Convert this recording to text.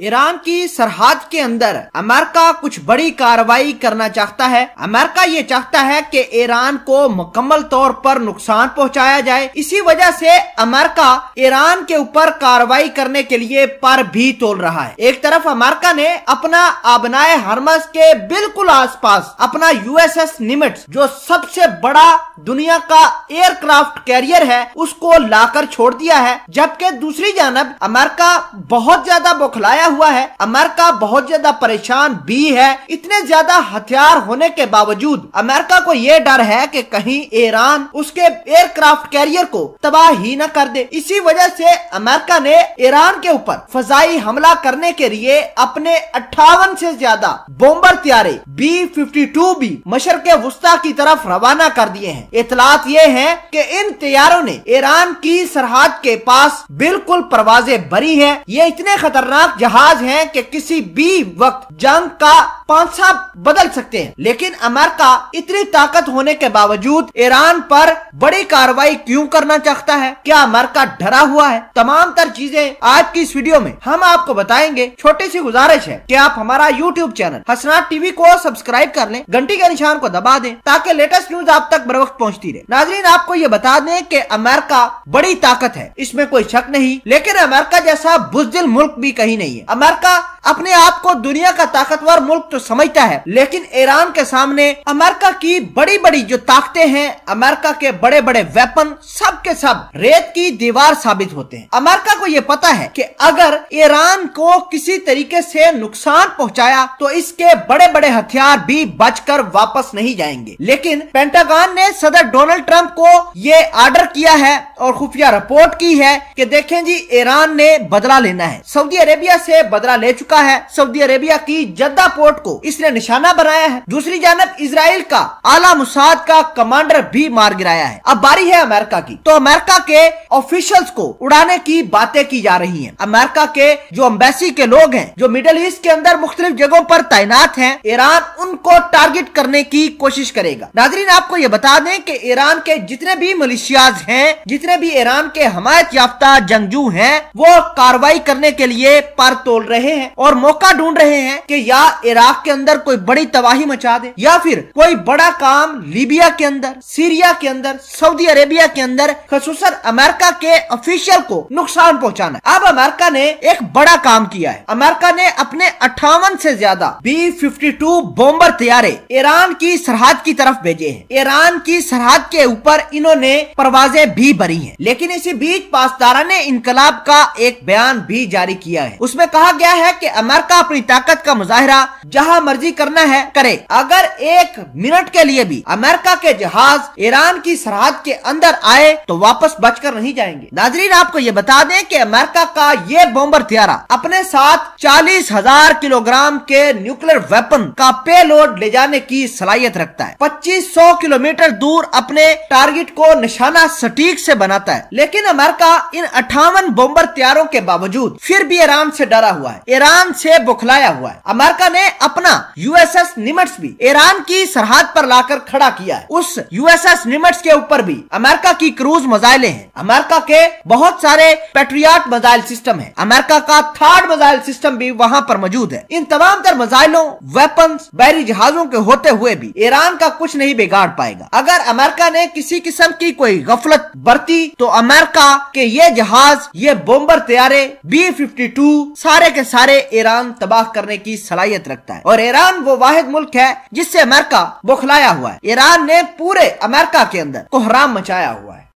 Iran की सरहद के अंदर अमेरिका कुछ बड़ी कार्रवाई करना चाहता है अमेरिका ये चाहता है कि ईरान को मुकम्मल तौर पर नुकसान पहुंचाया जाए इसी वजह से अमेरिका ईरान के ऊपर कार्रवाई करने के लिए पर भी तोल रहा है एक तरफ अमेरिका ने अपना अबनाए हरमस के बिल्कुल आसपास अपना यूएसएस निमिट्स जो सबसे बड़ा दुनिया का एयरक्राफ्ट कैरियर है उसको लाकर छोड़ दिया है जबकि दूसरी जानब अमेरिका बहुत ज्यादा बौखलाया हुआ है अमेरिका बहुत ज्यादा परेशान भी है इतने ज्यादा हथियार होने के बावजूद अमेरिका को ये डर है कि कहीं ईरान उसके एयरक्राफ्ट कैरियर को तबाह ही न कर दे इसी वजह से अमेरिका ने ईरान के ऊपर फजाई हमला करने के लिए अपने अट्ठावन से ज्यादा बॉम्बर त्यारे बी फिफ्टी टू भी मशर के वस्ता की तरफ रवाना कर दिए हैं इतलात ये है कि इन तैयारों ने ईरान की सरहद के पास बिल्कुल परवाजे भरी है ये इतने खतरनाक जहाज जहाज हैं कि किसी भी वक्त जंग का पांसा बदल सकते हैं लेकिन अमेरिका इतनी ताकत होने के बावजूद ईरान पर बड़ी कार्रवाई क्यों करना चाहता है क्या अमेरिका डरा हुआ है तमाम तर चीजें आज की इस वीडियो में हम आपको बताएंगे छोटी सी गुजारिश है की आप हमारा यूट्यूब चैनल हसनाथ टीवी को सब्सक्राइब कर लें घंटी के निशान को दबा दें ताकि लेटेस्ट न्यूज आप तक बर वक्त पहुँचती रहे नाजरीन आपको ये बता दें की अमेरिका बड़ी ताकत है इसमें कोई शक नहीं लेकिन अमेरिका जैसा बुजदिल मुल्क भी कहीं नहीं है है अमेरिका अपने आप को दुनिया का ताकतवर मुल्क तो समझता है लेकिन ईरान के सामने अमेरिका की बड़ी बड़ी जो ताकतें हैं अमेरिका के बड़े बड़े वेपन सब के सब रेत की दीवार साबित होते हैं अमेरिका को ये पता है कि अगर ईरान को किसी तरीके से नुकसान पहुंचाया तो इसके बड़े बड़े हथियार भी बचकर वापस नहीं जाएंगे लेकिन पेंटागान ने सदर डोनाल्ड ट्रंप को ये आर्डर किया है और खुफिया रिपोर्ट की है की देखें जी ईरान ने बदला लेना है सऊदी अरेबिया से बदला ले चुका है सऊदी अरेबिया की जद्दा पोर्ट को इसने निशाना बनाया है दूसरी जानब इसराइल का आला मुसाद का कमांडर भी मार गिराया है अब बारी है अमेरिका की तो अमेरिका के ऑफिशियल्स को उड़ाने की बातें की जा रही है अमेरिका के जो अम्बेसी के लोग हैं जो मिडल ईस्ट के अंदर मुख्तलिफ जगहों पर तैनात है ईरान उनको टारगेट करने की कोशिश करेगा नाजरीन आपको ये बता दें की ईरान के जितने भी मलेशियाज हैं जितने भी ईरान के हमायत याफ्ता जंगजू हैं वो कार्रवाई करने के लिए पार हाथ तोल रहे हैं और मौका ढूंढ रहे हैं कि या इराक के अंदर कोई बड़ी तबाही मचा दे या फिर कोई बड़ा काम लीबिया के अंदर सीरिया के अंदर सऊदी अरेबिया के अंदर खसूस अमेरिका के ऑफिशियल को नुकसान पहुँचाना अब अमेरिका ने एक बड़ा काम किया है अमेरिका ने अपने अट्ठावन से ज्यादा बी फिफ्टी टू बॉम्बर तैयारे ईरान की सरहद की तरफ भेजे हैं ईरान की सरहद के ऊपर इन्होंने परवाजें भी भरी हैं लेकिन इसी बीच पासदारा ने इनकलाब का एक बयान भी जारी किया है उसमें कहा गया है कि अमेरिका अपनी ताकत का मुजाहरा जहां मर्जी करना है करे अगर एक मिनट के लिए भी अमेरिका के जहाज ईरान की सरहद के अंदर आए तो वापस बचकर नहीं जाएंगे नाजरीन आपको ये बता दें कि अमेरिका का ये बॉम्बर थियारा अपने साथ चालीस हजार किलोग्राम के न्यूक्लियर वेपन का लोड ले जाने की सलाहियत रखता है पच्चीस सौ किलोमीटर दूर अपने टारगेट को निशाना सटीक ऐसी बनाता है लेकिन अमेरिका इन अठावन बॉम्बर त्यारों के बावजूद फिर भी ईरान ऐसी डरा हुआ है ईरान से बुखलाया हुआ है अमेरिका ने अपना यूएसएस निमट्स भी ईरान की सरहद पर लाकर खड़ा किया है उस यूएसएस निमट्स के ऊपर भी अमेरिका की क्रूज मजाइले हैं अमेरिका के बहुत सारे पेट्रियाट मजाइल सिस्टम है अमेरिका का थर्ड मजाइल सिस्टम भी वहाँ पर मौजूद है इन तमाम तर मजाइलों वेपन बहरी जहाजों के होते हुए भी ईरान का कुछ नहीं बिगाड़ पाएगा अगर अमेरिका ने किसी किस्म की कोई गफलत बरती तो अमेरिका के ये जहाज ये बॉम्बर तैयारे बी फिफ्टी टू सारे के सारे ईरान तबाह करने की सलाहियत रखता है और ईरान वो वाहिद मुल्क है जिससे अमेरिका बुखलाया हुआ है ईरान ने पूरे अमेरिका के अंदर कोहराम मचाया हुआ है